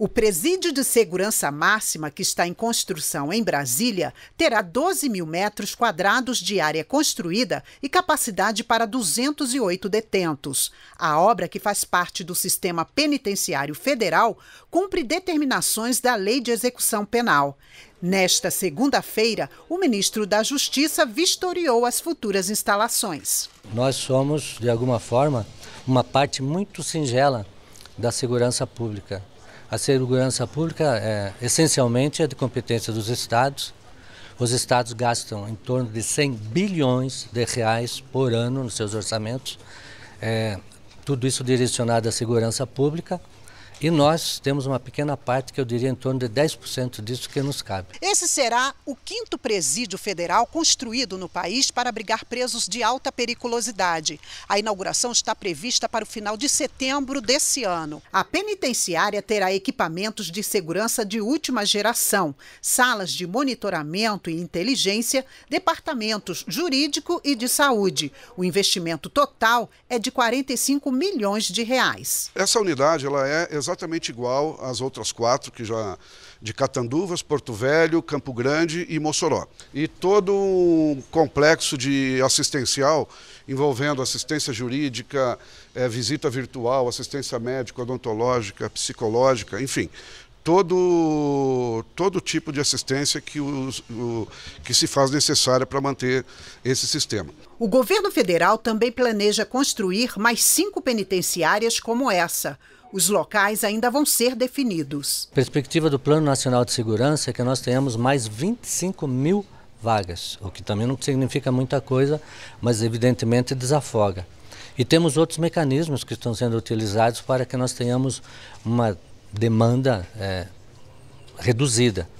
O presídio de segurança máxima que está em construção em Brasília terá 12 mil metros quadrados de área construída e capacidade para 208 detentos. A obra, que faz parte do sistema penitenciário federal, cumpre determinações da Lei de Execução Penal. Nesta segunda-feira, o ministro da Justiça vistoriou as futuras instalações. Nós somos, de alguma forma, uma parte muito singela da segurança pública. A segurança pública, é, essencialmente, é de competência dos estados. Os estados gastam em torno de 100 bilhões de reais por ano nos seus orçamentos. É, tudo isso direcionado à segurança pública. E nós temos uma pequena parte, que eu diria em torno de 10% disso que nos cabe. Esse será o quinto presídio federal construído no país para abrigar presos de alta periculosidade. A inauguração está prevista para o final de setembro desse ano. A penitenciária terá equipamentos de segurança de última geração, salas de monitoramento e inteligência, departamentos jurídico e de saúde. O investimento total é de 45 milhões de reais. Essa unidade ela é exatamente igual às outras quatro que já de Catanduvas, Porto Velho, Campo Grande e Mossoró. E todo um complexo de assistencial envolvendo assistência jurídica, é, visita virtual, assistência médica, odontológica, psicológica, enfim, todo, todo tipo de assistência que, os, o, que se faz necessária para manter esse sistema. O governo federal também planeja construir mais cinco penitenciárias como essa. Os locais ainda vão ser definidos. A perspectiva do Plano Nacional de Segurança é que nós tenhamos mais 25 mil vagas, o que também não significa muita coisa, mas evidentemente desafoga. E temos outros mecanismos que estão sendo utilizados para que nós tenhamos uma demanda é, reduzida.